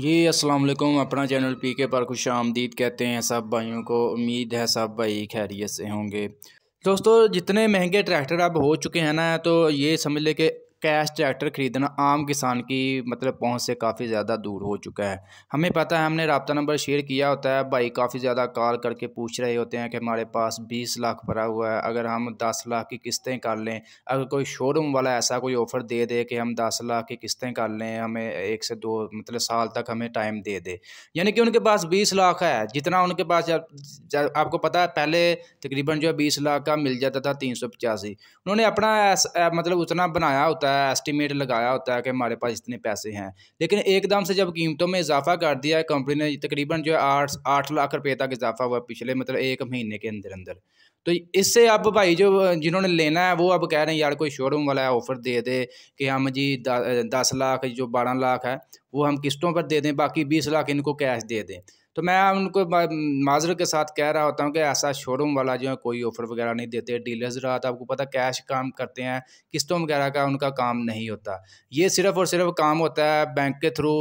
जी अस्सलाम वालेकुम अपना चैनल पी के पर खुश आमदीद कहते हैं सब भाइयों को उम्मीद है सब भाई खैरियत से होंगे दोस्तों जितने महंगे ट्रैक्टर अब हो चुके हैं ना तो ये समझ ले कि कैश ट्रैक्टर खरीदना आम किसान की मतलब पहुंच से काफ़ी ज़्यादा दूर हो चुका है हमें पता है हमने रबता नंबर शेयर किया होता है भाई काफ़ी ज़्यादा कॉल करके पूछ रहे होते हैं कि हमारे पास बीस लाख भरा हुआ है अगर हम दस लाख की किस्तें कर लें अगर कोई शोरूम वाला ऐसा कोई ऑफ़र दे दे कि हम दस लाख की किस्तें कर लें हमें एक से दो मतलब साल तक हमें टाइम दे दे यानी कि उनके पास बीस लाख है जितना उनके पास आपको पता है पहले तकरीबन जो है बीस लाख का मिल जाता था तीन सौ पचासी उन्होंने अपना मतलब उतना बनाया होता है एस्टीमेट लगाया होता है कि हमारे पास इतने पैसे हैं लेकिन एकदम से जब कीमतों में इजाफा कर दिया है कंपनी ने तकरीबन जो है आठ आठ लाख रुपये तक इजाफा हुआ पिछले मतलब एक महीने के अंदर अंदर तो इससे अब भाई जो जिन्होंने लेना है वो अब कह रहे हैं यार कोई शोरूम वाला है ऑफ़र दे दे कि हम हाँ जी दस लाख जो बारह लाख है वो हम किस्तों पर दे दें बाकी बीस लाख इनको कैश दे दें तो मैं उनको माजर के साथ कह रहा होता हूँ कि ऐसा शोरूम वाला जो है कोई ऑफ़र वगैरह नहीं देते डीलर्स रात तो आपको पता कैश काम करते हैं किस्तों वगैरह का उनका काम नहीं होता ये सिर्फ़ और सिर्फ काम होता है बैंक के थ्रू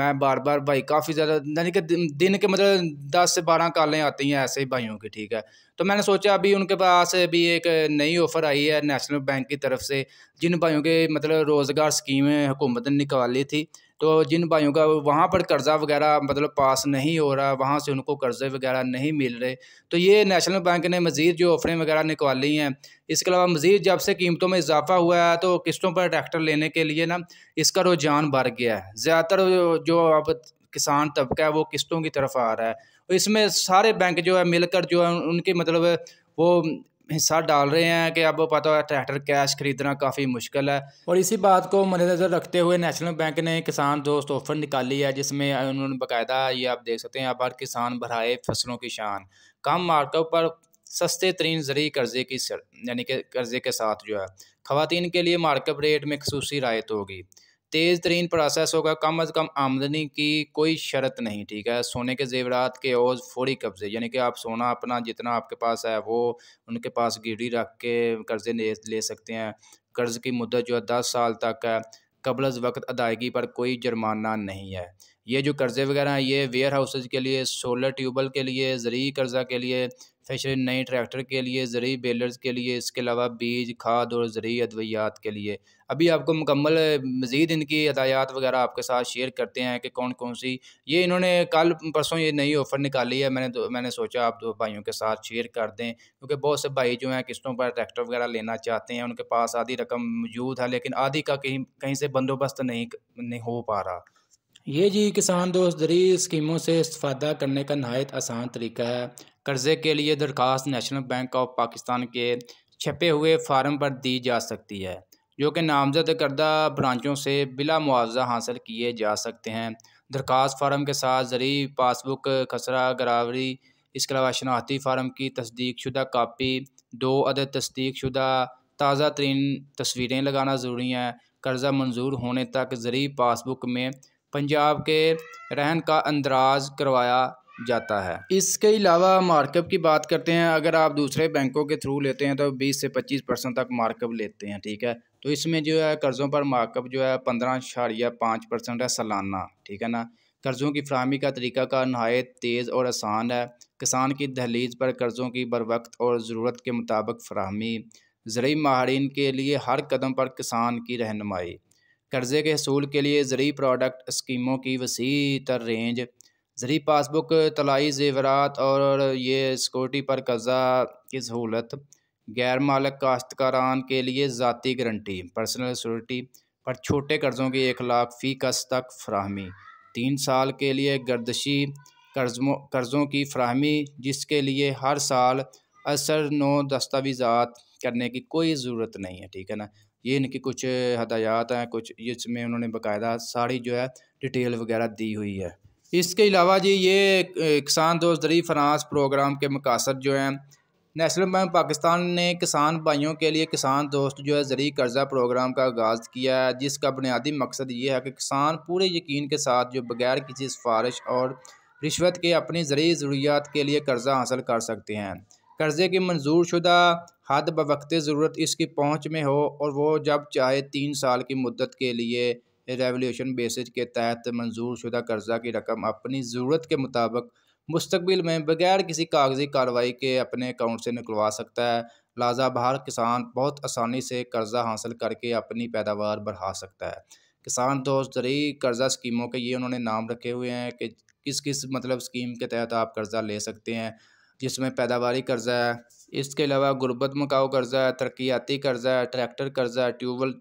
मैं बार बार भाई काफ़ी ज़्यादा यानी कि दिन के मतलब दस से बारह कालें आती हैं ऐसे ही भाइयों की ठीक है तो मैंने सोचा अभी उनके पास अभी एक नई ऑफ़र आई है नेशनल बैंक की तरफ से जिन भाइयों के मतलब रोज़गार स्कीमें हुकूमत ने निकाली थी तो जिन भाइयों का वहाँ पर कर्ज़ा वगैरह मतलब पास नहीं हो रहा वहाँ से उनको कर्ज़े वगैरह नहीं मिल रहे तो ये नेशनल बैंक ने मज़ीद जो ऑफरें वगैरह निकाली हैं इसके अलावा मज़ीद जब से कीमतों में इजाफा हुआ है तो किस्तों पर ट्रैक्टर लेने के लिए ना इसका रुझान बढ़ गया है ज़्यादातर जो अब किसान तबका है वो किस्तों की तरफ आ रहा है इसमें सारे बैंक जो है मिलकर जो है उनके मतलब वो हिस्सा डाल रहे हैं कि अब पता है ट्रैक्टर कैश खरीदना काफ़ी मुश्किल है और इसी बात को मद्देनज़र रखते हुए नेशनल बैंक ने किसान दोस्त ऑफर निकाली है जिसमें उन्होंने बाकायदा ये आप देख सकते हैं अब हर किसान भराए फसलों की शान कम मार्कअप पर सस्ते तरीन जरिए कर्जे की यानी कि कर्जे के साथ जो है खातन के लिए मार्कअप रेट में खसूसी रायत तो होगी तेज़ तरीन प्रोसेस होगा कम अज़ कम आमदनी की कोई शर्त नहीं ठीक है सोने के जेवरात के ओज फौरी कब्ज़े यानी कि आप सोना अपना जितना आपके पास है वो उनके पास गिरी रख के कर्ज़े ले, ले सकते हैं कर्ज़ की मुद्दत जो है दस साल तक है कबलज वक्त अदायगी पर कोई जुर्माना नहीं है ये जो कर्ज़े वगैरह हैं ये वेयर हाउसेज के लिए सोलर ट्यूबल के लिए ज़रिए कर्ज़ा के लिए फिशरी नए ट्रैक्टर के लिए ज़रूरी बेलर्स के लिए इसके अलावा बीज खाद और ज़रूरी अद्वियात के लिए अभी आपको मुकम्मल मज़ीद इनकी हदायात वगैरह आपके साथ शेयर करते हैं कि कौन कौन सी ये इन्होंने कल परसों ये नई ऑफ़र निकाली है मैंने तो, मैंने सोचा आप दो भाइयों के साथ शेयर कर दें क्योंकि बहुत से भाई जो हैं किस्तों पर ट्रैक्टर वगैरह लेना चाहते हैं उनके पास आधी रकम मौजूद है लेकिन आधी का कहीं कहीं से बंदोबस्त नहीं नहीं हो पा रहा ये जी किसान दोस्त ज़रिए स्कीमों से इस्ता करने का नहायत आसान तरीका है कर्ज़े के लिए दरख्वास्त नेशनल बैंक ऑफ पाकिस्तान के छपे हुए फार्म पर दी जा सकती है जो कि नामजद करदा ब्रांचों से बिला मुआवजा हासिल किए जा सकते हैं दरख्वास्त फार्म के साथ जरिए पासबुक खसरा गरावरी इसके अलावा शनाख्ती फार्म की तस्दीक शुदा कापी दो अद तस्दीक शुदा ताज़ा तरीन तस्वीरें लगाना ज़रूरी है कर्ज़ा मंजूर होने तक ज़रिए पासबुक में पंजाब के रहन का अंदराज करवाया जाता है इसके अलावा मार्कअप की बात करते हैं अगर आप दूसरे बैंकों के थ्रू लेते हैं तो 20 से 25 परसेंट तक मार्कअप लेते हैं ठीक है तो इसमें जो है कर्ज़ों पर मार्कअप जो है पंद्रह इशारिया पाँच परसेंट है सालाना ठीक है ना कर्ज़ों की फ्राहमी का तरीका का नहायत तेज़ और आसान है किसान की दहलीज पर कर्ज़ों की बर वक्त और ज़रूरत के मुताबिक फ्राहमी ज़रूरी माहरीन के लिए हर कदम पर किसान की रहनमाई कर्ज़े के हसूल के लिए ज़रूरी प्रोडक्ट स्कीमों की वसी तर रेंज ज़रिए पासबुक तलाई ज़ेवरात और ये सिक्योरिटी पर कर्जा की सहूलत गैर मालक काश्तकारान के लिए ज़ाती गारंटी पर्सनल सिक्योरिटी पर छोटे कर्ज़ों की एक लाख फ़ी कस तक फ्राहमी तीन साल के लिए गर्दशी कर्जों कर्ज़ों की फ्राहमी जिसके लिए हर साल असर नो दस्तावीज़ात करने की कोई ज़रूरत नहीं है ठीक है ना ये इनकी कुछ हदायात हैं कुछ जिसमें उन्होंने बाकायदा सारी जो है डिटेल वगैरह दी हुई है इसके अलावा जी ये किसान दोस्त दरी फ्रांस प्रोग्राम के मकासद जो हैं नेशनल बैंक पाकिस्तान ने किसान भाइयों के लिए किसान दोस्त जो है ज़रिए कर्ज़ा प्रोग्राम का आगाज़ किया है जिसका बुनियादी मकसद ये है कि किसान पूरे यकीन के साथ जो बगैर किसी सिफारिश और रिश्वत के अपनी ज़रिए ज़रूरियात के लिए कर्ज़ा हासिल कर सकते हैं कर्ज़े की मंजूर शुदा हद बवक्त ज़रूरत इसकी पहुँच में हो और वो जब चाहे तीन साल की मदद के लिए रेवोल्यूशन बेसिस के तहत मंजूर शुदा कर्जा की रकम अपनी ज़रूरत के मुताबिक मुस्तबिल में बगैर किसी कागजी कार्रवाई के अपने अकाउंट से निकलवा सकता है लाजा बाहर किसान बहुत आसानी से कर्ज़ा हासिल करके अपनी पैदावार बढ़ा सकता है किसान दोस्त जरिए कर्ज़ा स्कीमों के ये उन्होंने नाम रखे हुए हैं कि किस किस मतलब स्कीम के तहत आप कर्ज़ा ले सकते हैं जिसमें पैदावारी कर्ज़ा है इसके अलावा गुर्बत मकाऊ कर्ज़ा है तरक्याती कर्ज़ा है ट्रैक्टर कर्ज़ा है ट्यूबवेल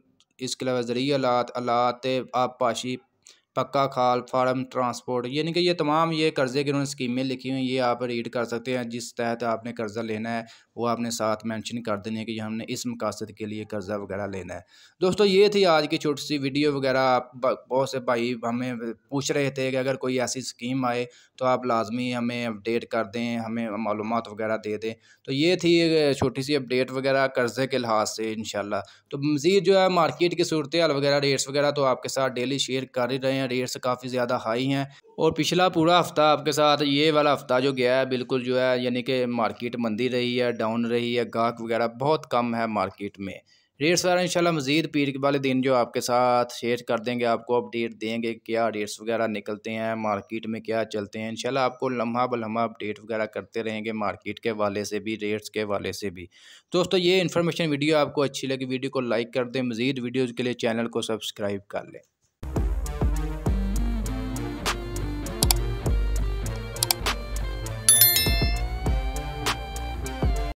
इसके अलावा जरिए लात अलात आबपाशी पक्का खाल फार्म ट्रांसपोर्ट यानी कि ये तमाम ये कर्ज़े की उन्होंने स्कीमें लिखी हुई ये आप रीड कर सकते हैं जिस तहत आपने कर्ज़ा लेना है वो आपने साथ मेंशन कर देने है कि हमने इस मकासद के लिए कर्ज़ा वगैरह लेना है दोस्तों ये थी आज की छोटी सी वीडियो वगैरह आप बहुत से भाई हमें पूछ रहे थे कि अगर कोई ऐसी स्कीम आए तो आप लाजमी हमें अपडेट कर दें हमें मालूम वगैरह दे दें तो ये थी छोटी सी अपडेट वगैरह कर्ज़े के लिहाज से इन तो मज़ीद जो है मार्केट की सूरत हाल वगैरह रेट्स वगैरह तो आपके साथ डेली शेयर कर ही रहे हैं हैं रेट्स काफ़ी ज़्यादा हाई हैं और पिछला पूरा हफ्ता आपके साथ ये वाला हफ्ता जो गया है बिल्कुल जो है यानी कि मार्केट मंदी रही है डाउन रही है गाहक वगैरह बहुत कम है मार्केट में रेट्स वगैरह इंशाल्लाह मज़ीद पीर वाले दिन जो आपके साथ शेयर कर देंगे आपको अपडेट देंगे क्या रेट्स वगैरह निकलते हैं मार्केट में क्या चलते हैं इंशाल्लाह आपको लम्हा बलम्हा अपडेट वगैरह करते रहेंगे मार्केट के वाले से भी रेट्स के वाले से भी दोस्तों ये इन्फॉर्मेशन वीडियो आपको अच्छी लगी वीडियो को लाइक कर दें मज़ीद वीडियोज़ के लिए चैनल को सब्सक्राइब कर लें